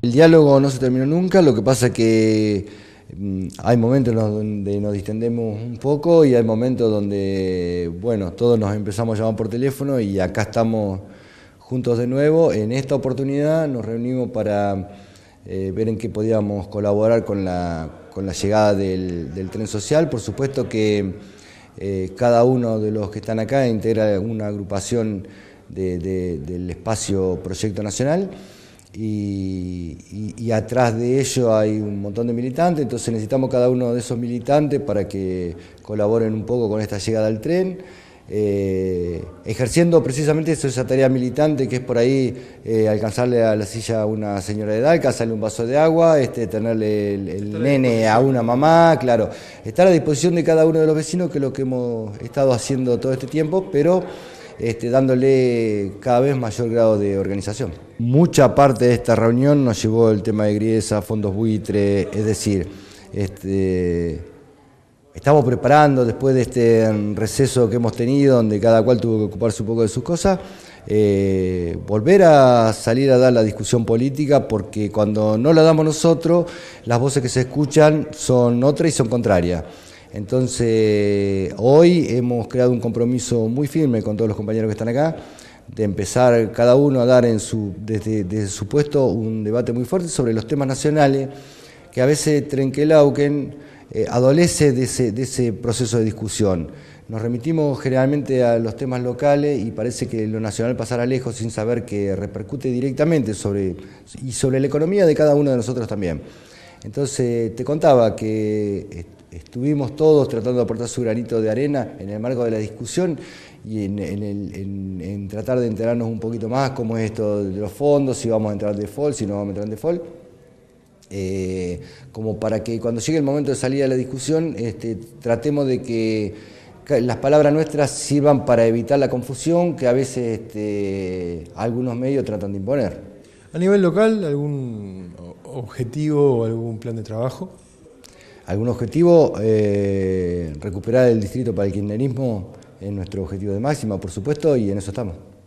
El diálogo no se terminó nunca, lo que pasa que mm, hay momentos donde nos distendemos un poco y hay momentos donde, bueno, todos nos empezamos a llamar por teléfono y acá estamos juntos de nuevo. En esta oportunidad nos reunimos para eh, ver en qué podíamos colaborar con la, con la llegada del, tren social. Por supuesto que eh, cada uno de los que están acá integra una agrupación del espacio Proyecto Nacional y, atrás de ello hay un montón de militantes, entonces necesitamos cada uno de esos militantes para que colaboren un poco con esta llegada al tren, eh, ejerciendo precisamente esa tarea militante que es por ahí eh, alcanzarle a la silla a una señora de edad, alcanzarle un vaso de agua, este, tenerle el, el nene a una mamá, claro, estar a disposición de cada uno de los vecinos, que es lo que hemos estado haciendo todo este tiempo, pero... Este, dándole cada vez mayor grado de organización. Mucha parte de esta reunión nos llevó el tema de griesa, fondos buitre, es decir, este, estamos preparando después de este receso que hemos tenido, donde cada cual tuvo que ocuparse un poco de sus cosas, eh, volver a salir a dar la discusión política, porque cuando no la damos nosotros, las voces que se escuchan son otras y son contrarias. Entonces, hoy hemos creado un compromiso muy firme con todos los compañeros que están acá, de empezar cada uno a dar desde, su puesto un debate muy fuerte sobre los temas nacionales, que a veces Trenkelauken eh, adolece de ese, de ese proceso de discusión. Nos remitimos generalmente a los temas locales y parece que lo nacional pasará lejos sin saber que repercute directamente sobre, y sobre la economía de cada uno de nosotros también. Entonces, te contaba que eh, estuvimos todos tratando de aportar su granito de arena en el marco de la discusión y en, tratar de enterarnos un poquito más cómo es esto de los fondos, si vamos a entrar en default, si no vamos a entrar en default. Eh, como para que cuando llegue el momento de salir a la discusión este, tratemos de que las palabras nuestras sirvan para evitar la confusión que a veces este, algunos medios tratan de imponer. A nivel local, ¿algún objetivo o algún plan de trabajo? ¿Algún objetivo? Eh, recuperar el distrito para el kirchnerismo es nuestro objetivo de máxima, por supuesto, y en eso estamos.